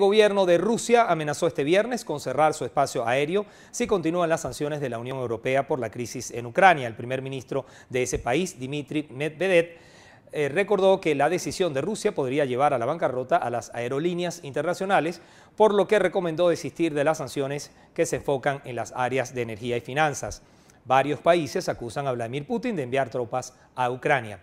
El gobierno de Rusia amenazó este viernes con cerrar su espacio aéreo si continúan las sanciones de la Unión Europea por la crisis en Ucrania. El primer ministro de ese país, Dmitry Medvedev, eh, recordó que la decisión de Rusia podría llevar a la bancarrota a las aerolíneas internacionales, por lo que recomendó desistir de las sanciones que se enfocan en las áreas de energía y finanzas. Varios países acusan a Vladimir Putin de enviar tropas a Ucrania.